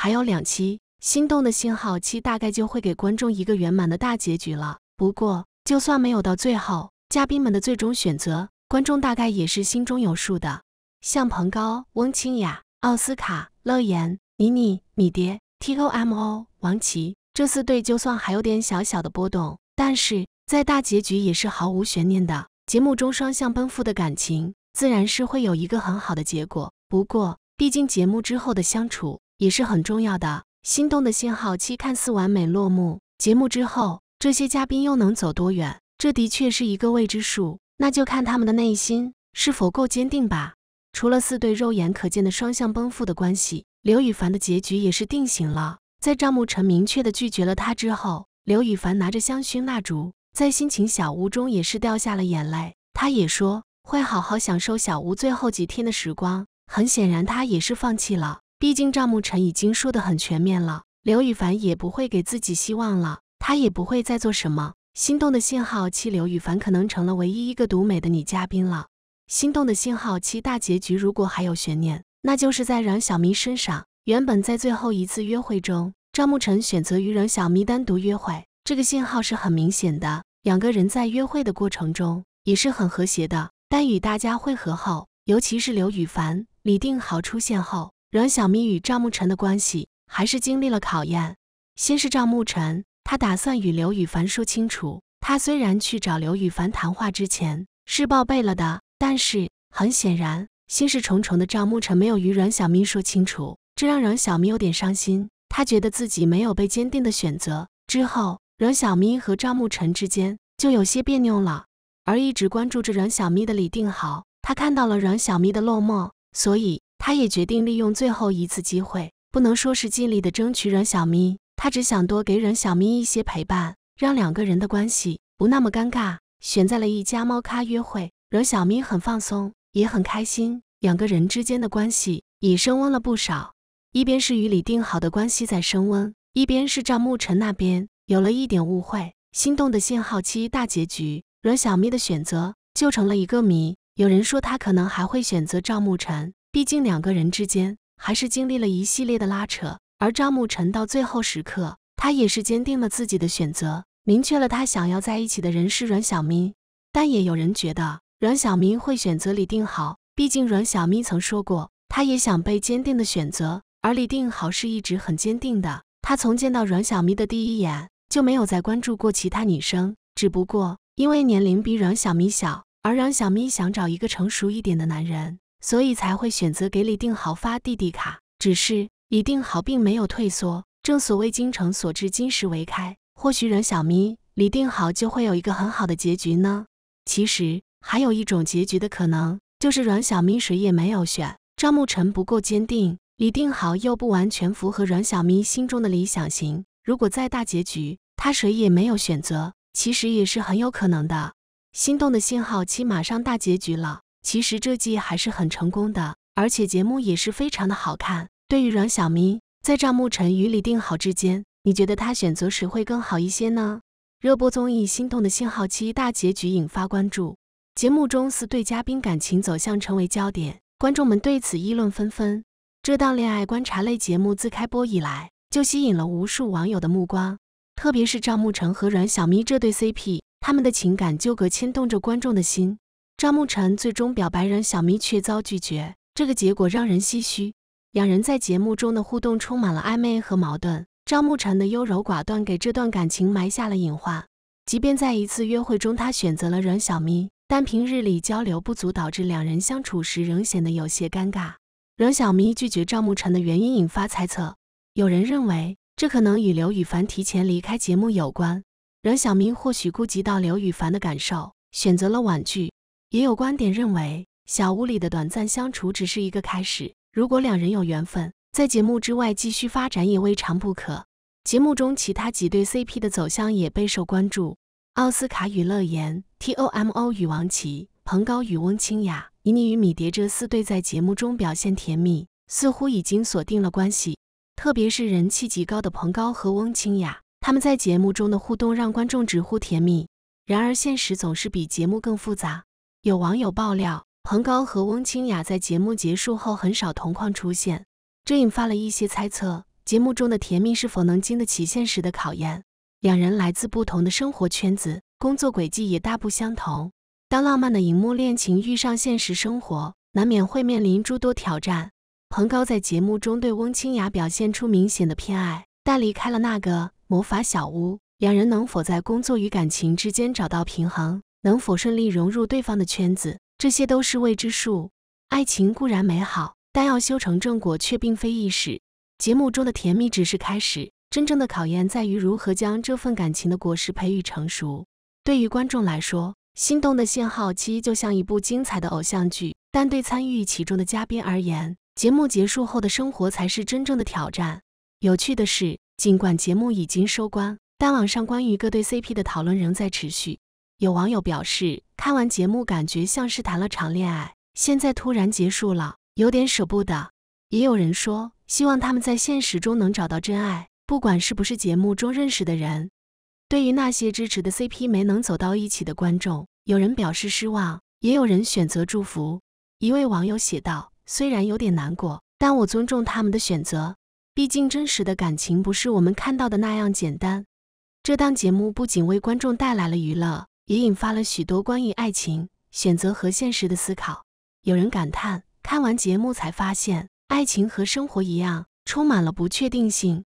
还有两期心动的信号，期大概就会给观众一个圆满的大结局了。不过，就算没有到最后，嘉宾们的最终选择，观众大概也是心中有数的。像彭高、翁清雅、奥斯卡、乐言、妮妮、米蝶、T O M O、王琦这四对，就算还有点小小的波动，但是在大结局也是毫无悬念的。节目中双向奔赴的感情，自然是会有一个很好的结果。不过，毕竟节目之后的相处。也是很重要的。心动的信号七看似完美落幕，节目之后这些嘉宾又能走多远？这的确是一个未知数，那就看他们的内心是否够坚定吧。除了四对肉眼可见的双向奔赴的关系，刘雨凡的结局也是定型了。在赵慕辰明确的拒绝了他之后，刘雨凡拿着香薰蜡烛，在心情小屋中也是掉下了眼泪。他也说会好好享受小屋最后几天的时光。很显然，他也是放弃了。毕竟赵慕辰已经说得很全面了，刘宇凡也不会给自己希望了，他也不会再做什么心动的信号七刘宇凡可能成了唯一一个独美的女嘉宾了。心动的信号七大结局如果还有悬念，那就是在冉小咪身上。原本在最后一次约会中，赵慕辰选择与冉小咪单独约会，这个信号是很明显的。两个人在约会的过程中也是很和谐的，但与大家会合后，尤其是刘宇凡、李定豪出现后。阮小咪与赵慕辰的关系还是经历了考验。先是赵慕辰，他打算与刘宇凡说清楚。他虽然去找刘宇凡谈话之前是报备了的，但是很显然，心事重重的赵慕辰没有与阮小咪说清楚，这让阮小咪有点伤心。他觉得自己没有被坚定的选择。之后，阮小咪和赵慕辰之间就有些别扭了。而一直关注着阮小咪的李定豪，他看到了阮小咪的落寞，所以。他也决定利用最后一次机会，不能说是尽力的争取阮小咪，他只想多给阮小咪一些陪伴，让两个人的关系不那么尴尬。选在了一家猫咖约会，阮小咪很放松，也很开心，两个人之间的关系已升温了不少。一边是与李定好的关系在升温，一边是赵慕辰那边有了一点误会，心动的信号期大结局，阮小咪的选择就成了一个谜。有人说他可能还会选择赵慕辰。毕竟两个人之间还是经历了一系列的拉扯，而张牧尘到最后时刻，他也是坚定了自己的选择，明确了他想要在一起的人是阮小咪。但也有人觉得阮小咪会选择李定好，毕竟阮小咪曾说过，他也想被坚定的选择。而李定好是一直很坚定的，他从见到阮小咪的第一眼就没有再关注过其他女生，只不过因为年龄比阮小咪小，而阮小咪想找一个成熟一点的男人。所以才会选择给李定豪发弟弟卡，只是李定豪并没有退缩。正所谓精诚所至，金石为开。或许阮小咪、李定豪就会有一个很好的结局呢。其实还有一种结局的可能，就是阮小咪谁也没有选，赵牧尘不够坚定，李定豪又不完全符合阮小咪心中的理想型。如果在大结局，他谁也没有选择，其实也是很有可能的。心动的信号期马上大结局了。其实这季还是很成功的，而且节目也是非常的好看。对于阮小咪在赵牧晨与李定好之间，你觉得他选择谁会更好一些呢？热播综艺《心动的信号》七大结局引发关注，节目中四对嘉宾感情走向成为焦点，观众们对此议论纷纷。这档恋爱观察类节目自开播以来就吸引了无数网友的目光，特别是赵牧晨和阮小咪这对 CP，他们的情感纠葛牵动着观众的心。张牧晨最终表白任小咪，却遭拒绝，这个结果让人唏嘘。两人在节目中的互动充满了暧昧和矛盾。张牧晨的优柔寡断给这段感情埋下了隐患。即便在一次约会中，他选择了任小咪，但平日里交流不足，导致两人相处时仍显得有些尴尬。任小咪拒绝赵牧晨的原因引发猜测，有人认为这可能与刘雨凡提前离开节目有关。任小咪或许顾及到刘雨凡的感受，选择了婉拒。也有观点认为，小屋里的短暂相处只是一个开始。如果两人有缘分，在节目之外继续发展也未尝不可。节目中其他几对 CP 的走向也备受关注：奥斯卡与乐言、TOMO 与王琦、彭高与翁清雅、倪妮与米蝶这四对在节目中表现甜蜜，似乎已经锁定了关系。特别是人气极高的彭高和翁清雅，他们在节目中的互动让观众直呼甜蜜。然而，现实总是比节目更复杂。有网友爆料，彭高和翁清雅在节目结束后很少同框出现，这引发了一些猜测：节目中的甜蜜是否能经得起现实的考验？两人来自不同的生活圈子，工作轨迹也大不相同。当浪漫的荧幕恋情遇上现实生活，难免会面临诸多挑战。彭高在节目中对翁清雅表现出明显的偏爱，但离开了那个魔法小屋，两人能否在工作与感情之间找到平衡？能否顺利融入对方的圈子，这些都是未知数。爱情固然美好，但要修成正果却并非易事。节目中的甜蜜只是开始，真正的考验在于如何将这份感情的果实培育成熟。对于观众来说，心动的信号期就像一部精彩的偶像剧，但对参与其中的嘉宾而言，节目结束后的生活才是真正的挑战。有趣的是，尽管节目已经收官，但网上关于各对 CP 的讨论仍在持续。有网友表示，看完节目感觉像是谈了场恋爱，现在突然结束了，有点舍不得。也有人说，希望他们在现实中能找到真爱，不管是不是节目中认识的人。对于那些支持的 CP 没能走到一起的观众，有人表示失望，也有人选择祝福。一位网友写道：“虽然有点难过，但我尊重他们的选择，毕竟真实的感情不是我们看到的那样简单。”这档节目不仅为观众带来了娱乐。也引发了许多关于爱情选择和现实的思考。有人感叹，看完节目才发现，爱情和生活一样，充满了不确定性。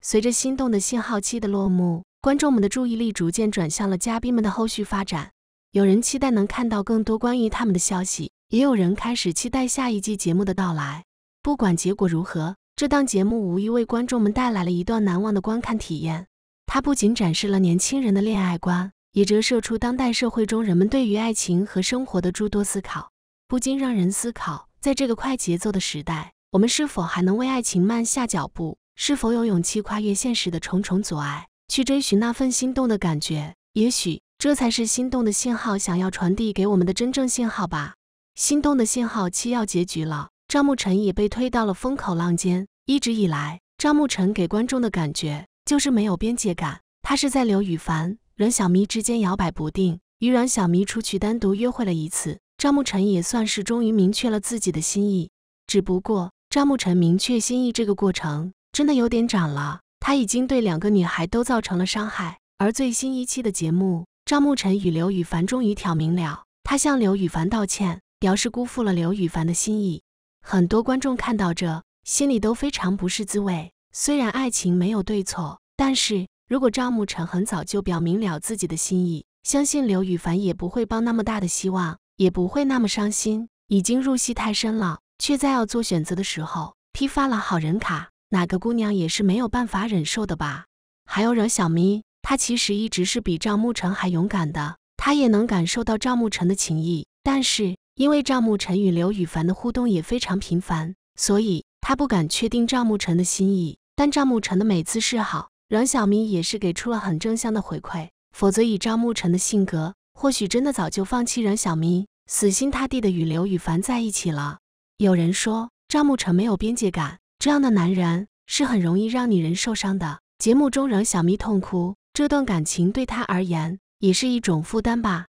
随着心动的信号期的落幕，观众们的注意力逐渐转向了嘉宾们的后续发展。有人期待能看到更多关于他们的消息，也有人开始期待下一季节目的到来。不管结果如何，这档节目无疑为观众们带来了一段难忘的观看体验。它不仅展示了年轻人的恋爱观。也折射出当代社会中人们对于爱情和生活的诸多思考，不禁让人思考，在这个快节奏的时代，我们是否还能为爱情慢下脚步？是否有勇气跨越现实的重重阻碍，去追寻那份心动的感觉？也许这才是心动的信号想要传递给我们的真正信号吧。心动的信号七要结局了，张牧尘也被推到了风口浪尖。一直以来，张牧尘给观众的感觉就是没有边界感，他是在刘宇凡。阮小咪之间摇摆不定，与阮小咪出去单独约会了一次，张慕辰也算是终于明确了自己的心意。只不过，张慕辰明确心意这个过程真的有点长了，他已经对两个女孩都造成了伤害。而最新一期的节目，张慕辰与刘雨凡终于挑明了，他向刘雨凡道歉，表示辜负了刘雨凡的心意。很多观众看到这，心里都非常不是滋味。虽然爱情没有对错，但是。如果赵慕辰很早就表明了自己的心意，相信刘宇凡也不会抱那么大的希望，也不会那么伤心。已经入戏太深了，却在要做选择的时候，批发了好人卡，哪个姑娘也是没有办法忍受的吧？还有惹小咪，她其实一直是比赵慕辰还勇敢的，她也能感受到赵慕辰的情谊，但是因为赵慕辰与刘宇凡的互动也非常频繁，所以她不敢确定赵慕辰的心意。但赵慕辰的每次示好。阮小咪也是给出了很正向的回馈，否则以张牧尘的性格，或许真的早就放弃阮小咪，死心塌地的与刘雨凡在一起了。有人说张牧尘没有边界感，这样的男人是很容易让女人受伤的。节目中阮小咪痛哭，这段感情对她而言也是一种负担吧。